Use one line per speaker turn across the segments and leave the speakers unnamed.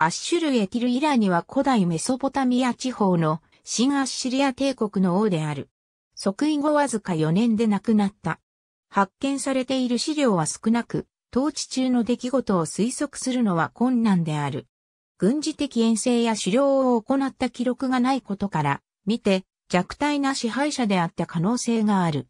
アッシュルエティルイラニは古代メソポタミア地方の新アッシリア帝国の王である。即位後わずか4年で亡くなった。発見されている資料は少なく、統治中の出来事を推測するのは困難である。軍事的遠征や狩猟を行った記録がないことから、見て弱体な支配者であった可能性がある。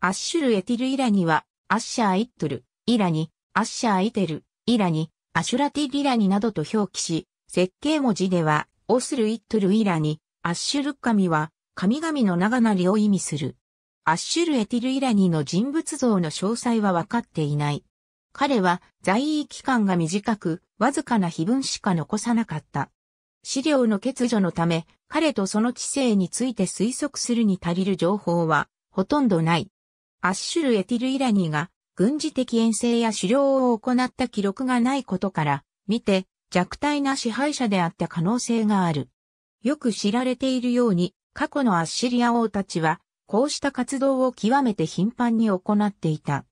アッシュルエティルイラニは、アッシャーイットル、イラニ、アッシャーイテル、イラニ、アシュラティリラニなどと表記し、設計文字では、オスルイットルイラニ、アッシュルッカミは、神々の長なりを意味する。アッシュルエティルイラニの人物像の詳細は分かっていない。彼は在位期間が短く、わずかな碑文しか残さなかった。資料の欠如のため、彼とその知性について推測するに足りる情報は、ほとんどない。アッシュルエティルイラニが軍事的遠征や狩猟を行った記録がないことから、見て弱体な支配者であった可能性がある。よく知られているように、過去のアッシリア王たちは、こうした活動を極めて頻繁に行っていた。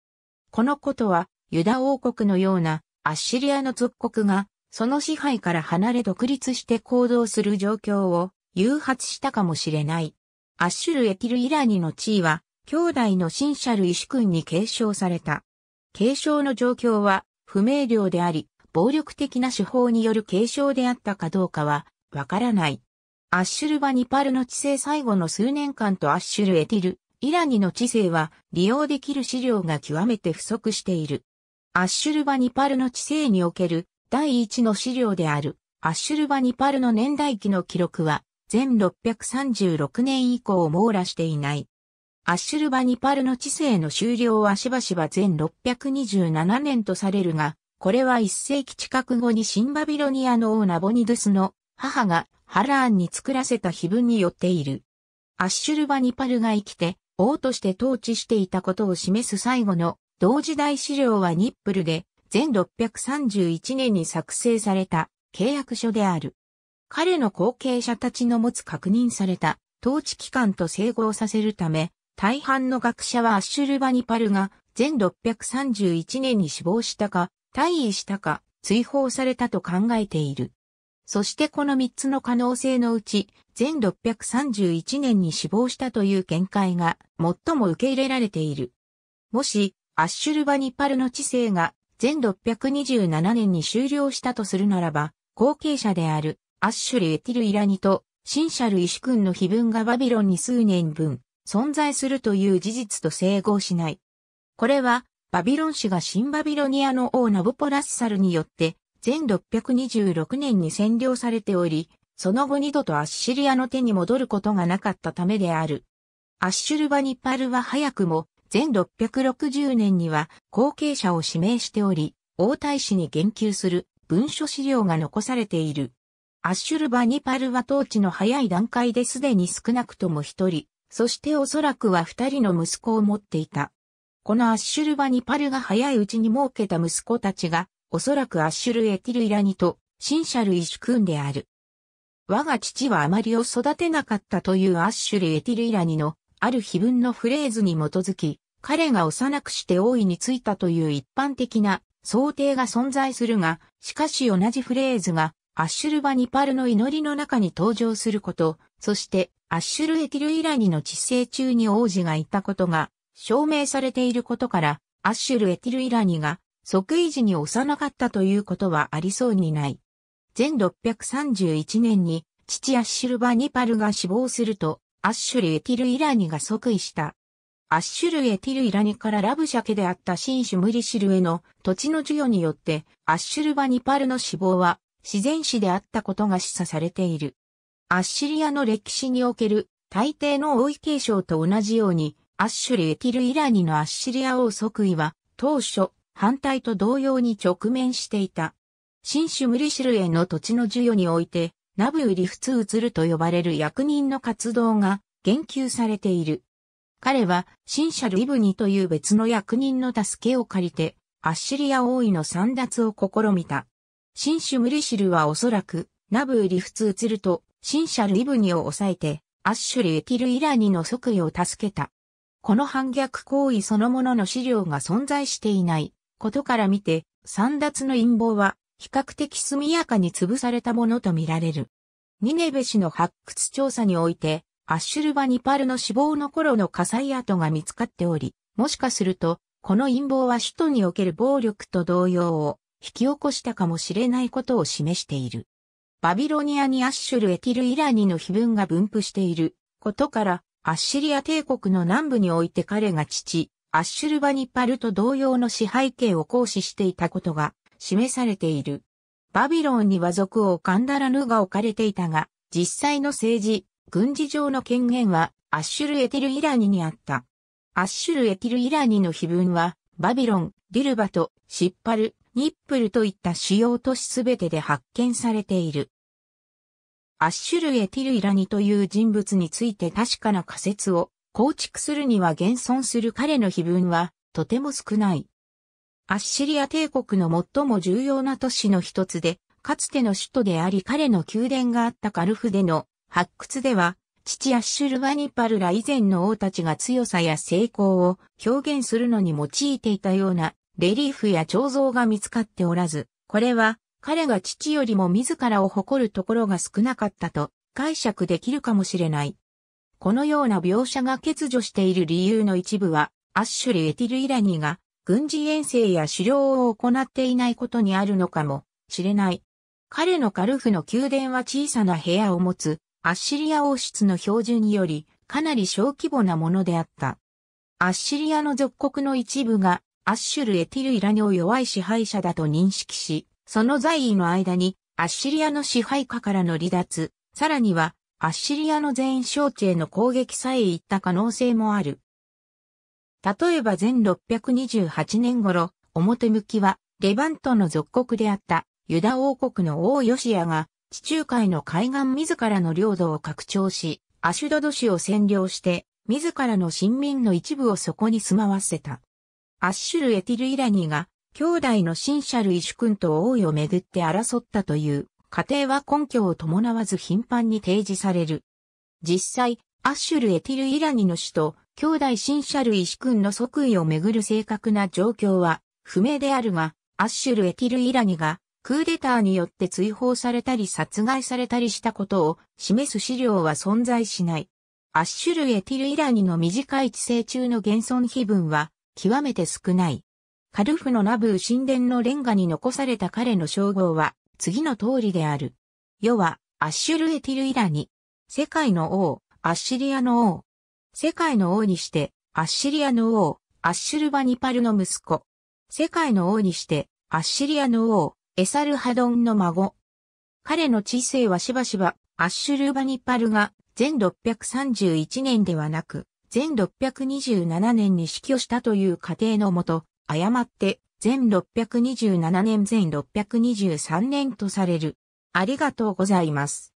このことは、ユダ王国のようなアッシリアの属国が、その支配から離れ独立して行動する状況を誘発したかもしれない。アッシュル・エキル・イラニの地位は、兄弟のシンシャル石君に継承された。継承の状況は不明瞭であり、暴力的な手法による継承であったかどうかはわからない。アッシュルバニパルの治世最後の数年間とアッシュルエティル、イラニの治世は利用できる資料が極めて不足している。アッシュルバニパルの治世における第一の資料であるアッシュルバニパルの年代記の記録は全636年以降網羅していない。アッシュルバニパルの治世の終了はしばしば全627年とされるが、これは1世紀近く後に新バビロニアの王ナボニドゥスの母がハラーンに作らせた碑文によっている。アッシュルバニパルが生きて王として統治していたことを示す最後の同時代資料はニップルで全631年に作成された契約書である。彼の後継者たちの持つ確認された統治機関と整合させるため、大半の学者はアッシュルバニパルが全631年に死亡したか、退位したか、追放されたと考えている。そしてこの3つの可能性のうち、全631年に死亡したという見解が最も受け入れられている。もし、アッシュルバニパルの知性が全627年に終了したとするならば、後継者であるアッシュル・エティル・イラニとシンシャル・イシュ君の碑文がバビロンに数年分存在するという事実と整合しない。これは、バビロン氏が新バビロニアの王ナブポラッサルによって、全626年に占領されており、その後二度とアッシリアの手に戻ることがなかったためである。アッシュルバニパルは早くも、全660年には後継者を指名しており、王太子に言及する文書資料が残されている。アッシュルバニパルは当地の早い段階ですでに少なくとも一人、そしておそらくは二人の息子を持っていた。このアッシュルバニパルが早いうちに設けた息子たちが、おそらくアッシュルエティルイラニと、シンシャルイシュクンである。我が父はあまりを育てなかったというアッシュルエティルイラニの、ある碑文のフレーズに基づき、彼が幼くして王位についたという一般的な想定が存在するが、しかし同じフレーズが、アッシュルバニパルの祈りの中に登場すること、そして、アッシュルエルイラニの治世中に王子がいたことが証明されていることから、アッシュルエルイラニが即位時に幼かったということはありそうにない。全631年に父アッシュルバニパルが死亡すると、アッシュルエティルイラニが即位した。アッシュルエティルイラニからラブシャケであった新種ムリシルへの土地の授与によって、アッシュルバニパルの死亡は自然死であったことが示唆されている。アッシリアの歴史における大抵の王位継承と同じように、アッシュリエティル・イラニのアッシリア王即位は、当初、反対と同様に直面していた。新種ムリシルへの土地の授与において、ナブウリフツウツルと呼ばれる役人の活動が言及されている。彼は、新シャルイブニという別の役人の助けを借りて、アッシリア王位の散奪を試みた。新種ムリシルはおそらく、ナブウリフツウツルとシンシャル・イブニを抑えて、アッシュリー・ティル・イラニの即位を助けた。この反逆行為そのものの資料が存在していないことから見て、三奪の陰謀は比較的速やかに潰されたものとみられる。ニネベ氏の発掘調査において、アッシュルバニパルの死亡の頃の火災跡が見つかっており、もしかすると、この陰謀は首都における暴力と同様を引き起こしたかもしれないことを示している。バビロニアにアッシュルエティルイラニの碑文が分布していることから、アッシリア帝国の南部において彼が父、アッシュルバニパルと同様の支配権を行使していたことが示されている。バビロンには族王カンダラヌが置かれていたが、実際の政治、軍事上の権限はアッシュルエティルイラニにあった。アッシュルエティルイラニの碑文は、バビロン、ディルバとシッパル、ニップルといった主要都市すべてで発見されている。アッシュル・エティル・イラニという人物について確かな仮説を構築するには現存する彼の碑文はとても少ない。アッシリア帝国の最も重要な都市の一つで、かつての首都であり彼の宮殿があったカルフでの発掘では、父アッシュル・ワニパルら以前の王たちが強さや成功を表現するのに用いていたようなレリーフや彫像が見つかっておらず、これは彼が父よりも自らを誇るところが少なかったと解釈できるかもしれない。このような描写が欠如している理由の一部は、アッシュリー・エティル・イラニーが軍事遠征や狩猟を行っていないことにあるのかもしれない。彼のカルフの宮殿は小さな部屋を持つアッシリア王室の標準によりかなり小規模なものであった。アッシリアの属国の一部がアッシュル・エティル・イラニを弱い支配者だと認識し、その在位の間にアッシリアの支配下からの離脱、さらにはアッシリアの全焼地への攻撃さえ行った可能性もある。例えば前628年頃、表向きはレバントの属国であったユダ王国の王ヨシアが地中海の海岸自らの領土を拡張し、アシュドド市を占領して、自らの新民の一部をそこに住まわせた。アッシュル・エティル・イラニが、兄弟のシンシャル・イシュ君と王位をめぐって争ったという、過程は根拠を伴わず頻繁に提示される。実際、アッシュル・エティル・イラニの死と、兄弟シンシャル・イシュ君の即位をめぐる正確な状況は、不明であるが、アッシュル・エティル・イラニが、クーデターによって追放されたり殺害されたりしたことを示す資料は存在しない。アッシュル・エティル・イラニの短い治世中の現存碑文は極めて少ない。カルフのナブー神殿のレンガに残された彼の称号は、次の通りである。世は、アッシュルエティルイラニ。世界の王、アッシリアの王。世界の王にして、アッシリアの王、アッシュルバニパルの息子。世界の王にして、アッシリアの王、エサルハドンの孫。彼の知性はしばしば、アッシュルバニパルが、全631年ではなく、1627年に死去したという仮定のもと、誤って1627年1623年とされる。ありがとうございます。